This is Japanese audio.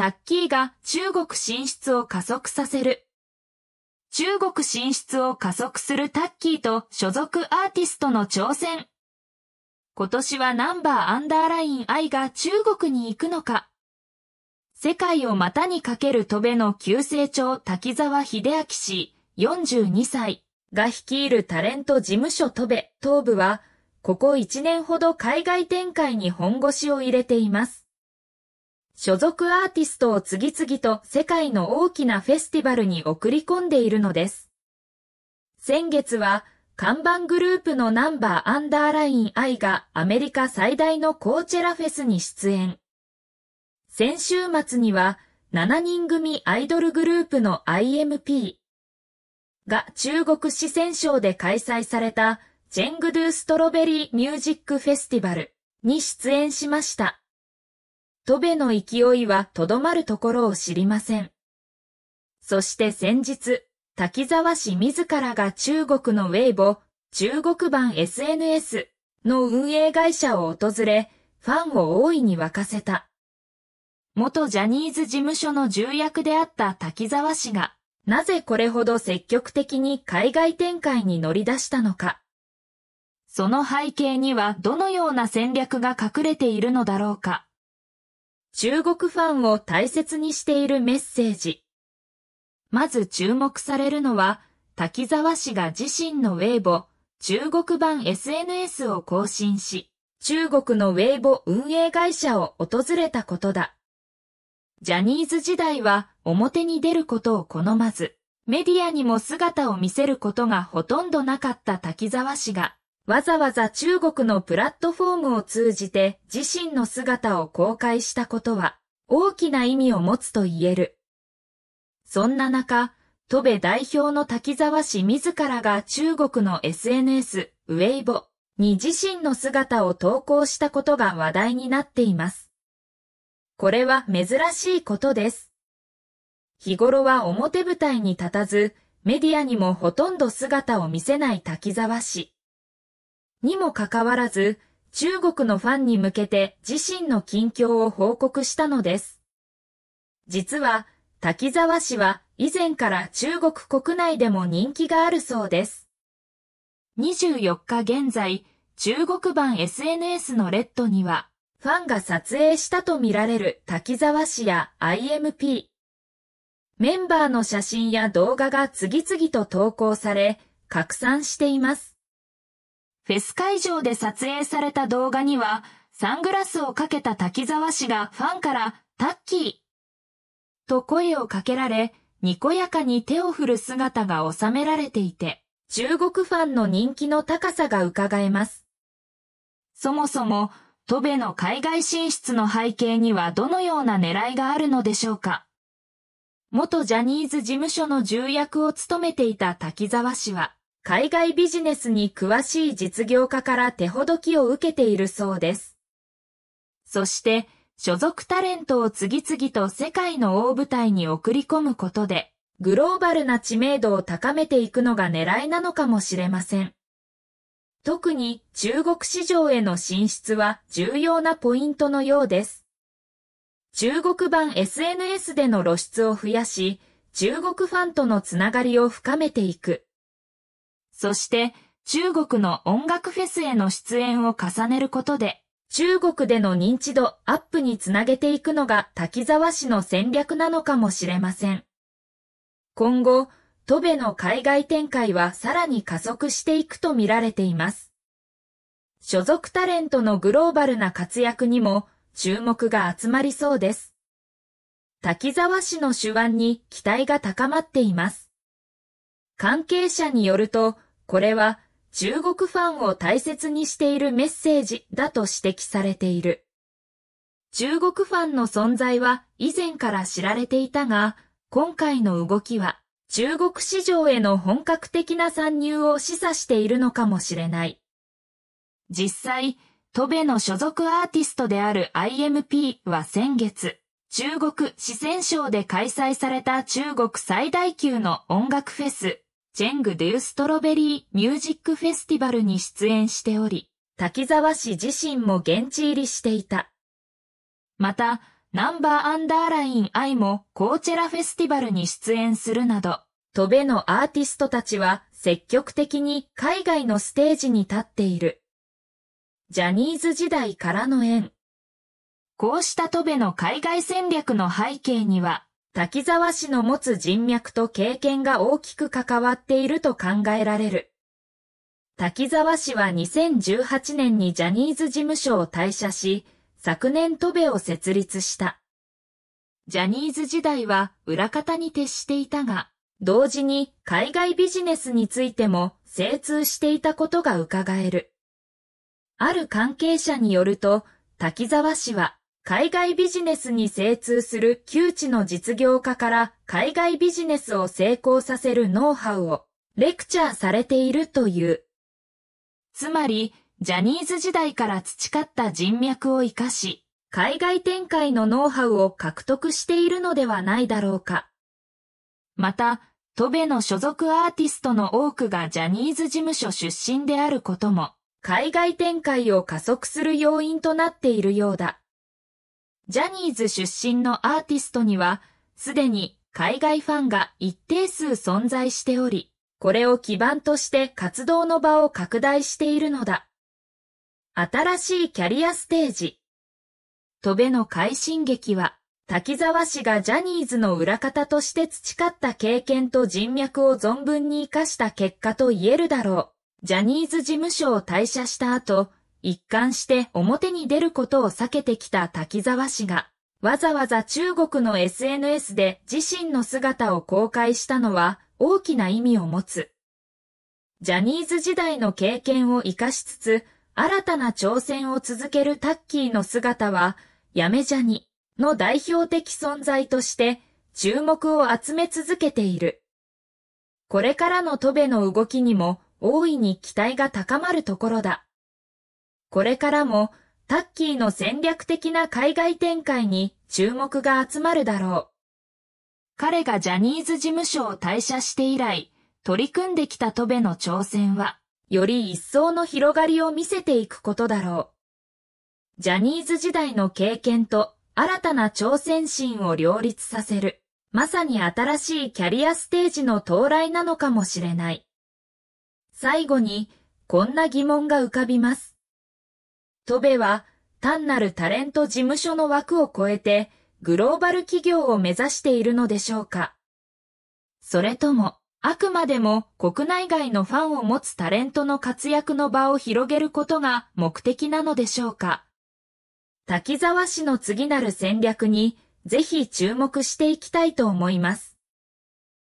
タッキーが中国進出を加速させる。中国進出を加速するタッキーと所属アーティストの挑戦。今年はナンバーアンダーライン I が中国に行くのか。世界を股にかける戸辺の急成長滝沢秀明氏42歳が率いるタレント事務所戸辺東部はここ1年ほど海外展開に本腰を入れています。所属アーティストを次々と世界の大きなフェスティバルに送り込んでいるのです。先月は、看板グループのナンバーアンダーライン I がアメリカ最大のコーチェラフェスに出演。先週末には、7人組アイドルグループの IMP が中国四川省で開催されたジェングドゥストロベリーミュージックフェスティバルに出演しました。トベの勢いはとどまるところを知りません。そして先日、滝沢氏自らが中国のウェイボ、中国版 SNS の運営会社を訪れ、ファンを大いに沸かせた。元ジャニーズ事務所の重役であった滝沢氏が、なぜこれほど積極的に海外展開に乗り出したのか。その背景にはどのような戦略が隠れているのだろうか。中国ファンを大切にしているメッセージ。まず注目されるのは、滝沢氏が自身のウェイボ、中国版 SNS を更新し、中国のウェイボ運営会社を訪れたことだ。ジャニーズ時代は表に出ることを好まず、メディアにも姿を見せることがほとんどなかった滝沢氏が、わざわざ中国のプラットフォームを通じて自身の姿を公開したことは大きな意味を持つと言える。そんな中、戸部代表の滝沢氏自らが中国の SNS、ウェイボに自身の姿を投稿したことが話題になっています。これは珍しいことです。日頃は表舞台に立たず、メディアにもほとんど姿を見せない滝沢氏。にもかかわらず、中国のファンに向けて自身の近況を報告したのです。実は、滝沢氏は以前から中国国内でも人気があるそうです。24日現在、中国版 SNS のレッドには、ファンが撮影したとみられる滝沢氏や IMP、メンバーの写真や動画が次々と投稿され、拡散しています。フェス会場で撮影された動画には、サングラスをかけた滝沢氏がファンから、タッキーと声をかけられ、にこやかに手を振る姿が収められていて、中国ファンの人気の高さが伺えます。そもそも、戸部の海外進出の背景にはどのような狙いがあるのでしょうか元ジャニーズ事務所の重役を務めていた滝沢氏は、海外ビジネスに詳しい実業家から手ほどきを受けているそうです。そして、所属タレントを次々と世界の大舞台に送り込むことで、グローバルな知名度を高めていくのが狙いなのかもしれません。特に中国市場への進出は重要なポイントのようです。中国版 SNS での露出を増やし、中国ファンとのつながりを深めていく。そして中国の音楽フェスへの出演を重ねることで、中国での認知度アップにつなげていくのが滝沢氏の戦略なのかもしれません。今後、戸部の海外展開はさらに加速していくと見られています。所属タレントのグローバルな活躍にも注目が集まりそうです。滝沢氏の手腕に期待が高まっています。関係者によると、これは中国ファンを大切にしているメッセージだと指摘されている。中国ファンの存在は以前から知られていたが、今回の動きは中国市場への本格的な参入を示唆しているのかもしれない。実際、トベの所属アーティストである IMP は先月、中国四川省で開催された中国最大級の音楽フェスチェング・デュ・ストロベリー・ミュージック・フェスティバルに出演しており、滝沢氏自身も現地入りしていた。また、ナンバーアンダーライン愛もコーチェラフェスティバルに出演するなど、トベのアーティストたちは積極的に海外のステージに立っている。ジャニーズ時代からの縁。こうしたトベの海外戦略の背景には、滝沢氏の持つ人脈と経験が大きく関わっていると考えられる。滝沢氏は2018年にジャニーズ事務所を退社し、昨年トベを設立した。ジャニーズ時代は裏方に徹していたが、同時に海外ビジネスについても精通していたことが伺える。ある関係者によると、滝沢氏は海外ビジネスに精通する旧知の実業家から海外ビジネスを成功させるノウハウをレクチャーされているという。つまり、ジャニーズ時代から培った人脈を活かし、海外展開のノウハウを獲得しているのではないだろうか。また、トベの所属アーティストの多くがジャニーズ事務所出身であることも、海外展開を加速する要因となっているようだ。ジャニーズ出身のアーティストには、すでに海外ファンが一定数存在しており、これを基盤として活動の場を拡大しているのだ。新しいキャリアステージ。戸部の快進撃は、滝沢氏がジャニーズの裏方として培った経験と人脈を存分に活かした結果と言えるだろう。ジャニーズ事務所を退社した後、一貫して表に出ることを避けてきた滝沢氏が、わざわざ中国の SNS で自身の姿を公開したのは大きな意味を持つ。ジャニーズ時代の経験を活かしつつ、新たな挑戦を続けるタッキーの姿は、やめジャニの代表的存在として注目を集め続けている。これからのトベの動きにも大いに期待が高まるところだ。これからもタッキーの戦略的な海外展開に注目が集まるだろう。彼がジャニーズ事務所を退社して以来、取り組んできたトベの挑戦は、より一層の広がりを見せていくことだろう。ジャニーズ時代の経験と新たな挑戦心を両立させる、まさに新しいキャリアステージの到来なのかもしれない。最後に、こんな疑問が浮かびます。戸部は単なるタレント事務所の枠を超えてグローバル企業を目指しているのでしょうかそれとも、あくまでも国内外のファンを持つタレントの活躍の場を広げることが目的なのでしょうか滝沢氏の次なる戦略にぜひ注目していきたいと思います。